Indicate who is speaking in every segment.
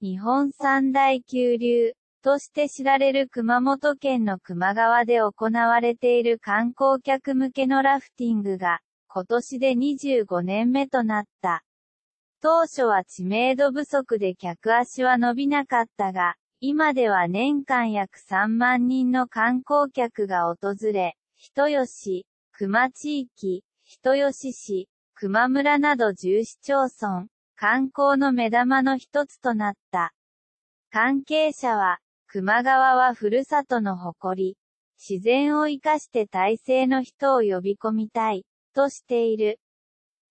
Speaker 1: 日本三大急流として知られる熊本県の球磨川で行われている観光客向けのラフティングが今年で25年目となった。当初は知名度不足で客足は伸びなかったが、今では年間約3万人の観光客が訪れ、人吉、熊地域、人吉市、熊村など10市町村、観光の目玉の一つとなった。関係者は、熊川はふるさとの誇り、自然を生かして体制の人を呼び込みたい、としている。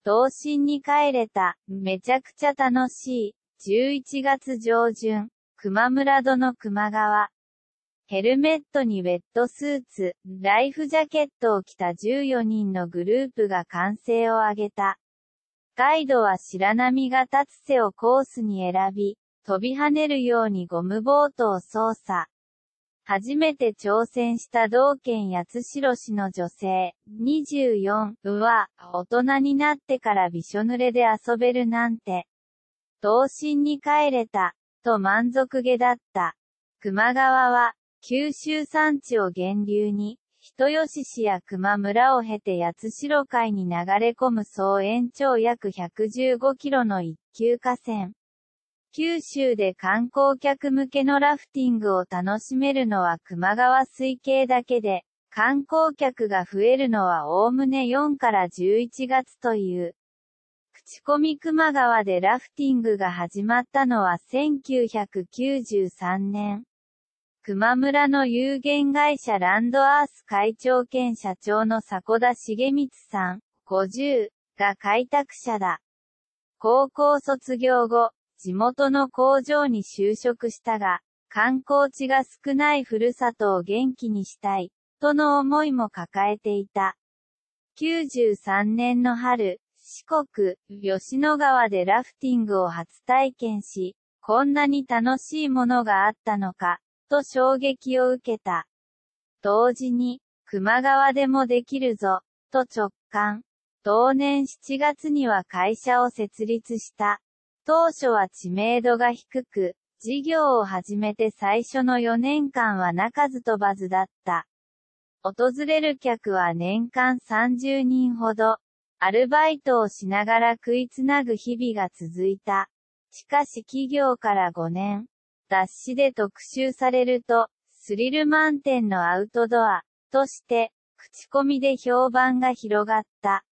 Speaker 1: 童心に帰れた、めちゃくちゃ楽しい、11月上旬、熊村戸の熊川。ヘルメットにウェットスーツ、ライフジャケットを着た14人のグループが歓声を上げた。ガイドは白波が立つ瀬をコースに選び、飛び跳ねるようにゴムボートを操作。初めて挑戦した道県八代市の女性、24は、大人になってからびしょ濡れで遊べるなんて。童心に帰れた、と満足げだった。熊川は、九州山地を源流に、人吉市や熊村を経て八代海に流れ込む総延長約115キロの一級河川。九州で観光客向けのラフティングを楽しめるのは熊川水系だけで、観光客が増えるのはおおむね4から11月という。口コミ熊川でラフティングが始まったのは1993年。熊村の有限会社ランドアース会長兼社長の迫田茂光さん、50が開拓者だ。高校卒業後、地元の工場に就職したが、観光地が少ないふるさとを元気にしたい、との思いも抱えていた。93年の春、四国、吉野川でラフティングを初体験し、こんなに楽しいものがあったのか、と衝撃を受けた。同時に、熊川でもできるぞ、と直感。同年7月には会社を設立した。当初は知名度が低く、事業を始めて最初の4年間は鳴かず飛ばずだった。訪れる客は年間30人ほど。アルバイトをしながら食いつなぐ日々が続いた。しかし企業から5年、雑誌で特集されると、スリル満点のアウトドア、として、口コミで評判が広がった。